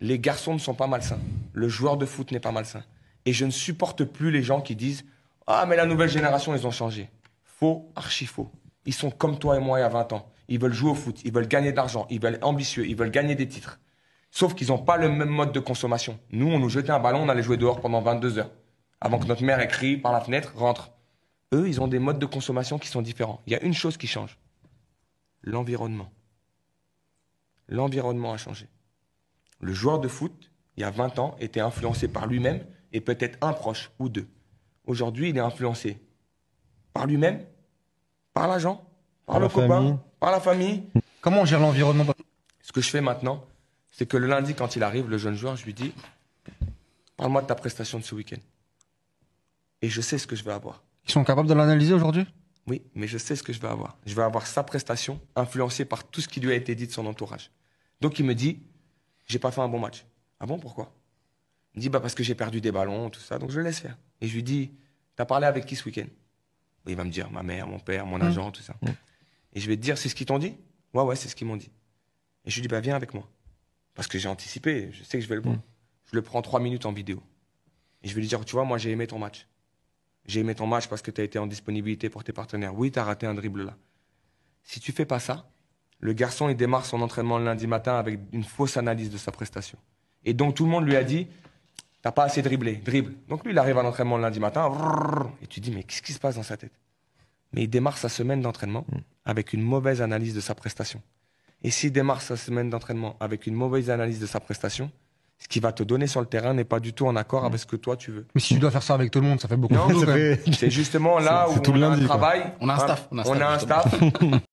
les garçons ne sont pas malsains. Le joueur de foot n'est pas malsain. Et je ne supporte plus les gens qui disent Ah, mais la nouvelle génération, ils ont changé. Faux, archi faux. Ils sont comme toi et moi il y a 20 ans. Ils veulent jouer au foot, ils veulent gagner de l'argent, ils veulent être ambitieux, ils veulent gagner des titres. Sauf qu'ils n'ont pas le même mode de consommation. Nous, on nous jetait un ballon, on allait jouer dehors pendant 22 heures. Avant que notre mère écrit par la fenêtre, rentre. Eux, ils ont des modes de consommation qui sont différents. Il y a une chose qui change l'environnement. L'environnement a changé. Le joueur de foot, il y a 20 ans, était influencé par lui-même et peut-être un proche ou deux. Aujourd'hui, il est influencé par lui-même, par l'agent, par, le copain, par la famille. Comment on gère l'environnement Ce que je fais maintenant, c'est que le lundi, quand il arrive, le jeune joueur, je lui dis Parle-moi de ta prestation de ce week-end. Et je sais ce que je vais avoir. Ils sont capables de l'analyser aujourd'hui Oui, mais je sais ce que je vais avoir. Je vais avoir sa prestation influencée par tout ce qui lui a été dit de son entourage. Donc il me dit j'ai pas fait un bon match. Ah bon, pourquoi Il me dit, bah parce que j'ai perdu des ballons, tout ça, donc je le laisse faire. Et je lui dis, t'as parlé avec qui ce week-end Il va me dire, ma mère, mon père, mon mm. agent, tout ça. Mm. Et je vais te dire, c'est ce qu'ils t'ont dit Ouais, ouais, c'est ce qu'ils m'ont dit. Et je lui dis, bah viens avec moi. Parce que j'ai anticipé, je sais que je vais le bon. Mm. Je le prends trois minutes en vidéo. Et je vais lui dire, tu vois, moi j'ai aimé ton match. J'ai aimé ton match parce que tu as été en disponibilité pour tes partenaires. Oui, tu as raté un dribble là. Si tu fais pas ça, le garçon, il démarre son entraînement le lundi matin avec une fausse analyse de sa prestation. Et donc tout le monde lui a dit, t'as pas assez dribblé, dribble. Donc lui, il arrive à l'entraînement le lundi matin, et tu dis, mais qu'est-ce qui se passe dans sa tête Mais il démarre sa semaine d'entraînement mm. avec une mauvaise analyse de sa prestation. Et s'il démarre sa semaine d'entraînement avec une mauvaise analyse de sa prestation, ce qui va te donner sur le terrain n'est pas du tout en accord mm. avec ce que toi tu veux. Mais si tu dois faire ça avec tout le monde, ça fait beaucoup. Non, c'est justement là où tout on a un travail. On a un staff. On a un staff.